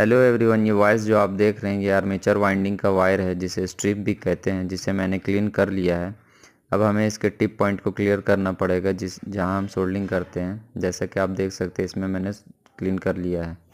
hello everyone ये wires जो आप देख रहे हैं ये आर्मेचर वाइंडिंग का वायर है जिसे स्ट्रिप भी कहते हैं जिसे मैंने क्लीन कर लिया है अब हमें इसके टिप पॉइंट को क्लियर करना पड़ेगा जिस जहां हम सोल्डिंग करते हैं जैसा कि आप देख सकते हैं इसमें मैंने क्लीन कर लिया है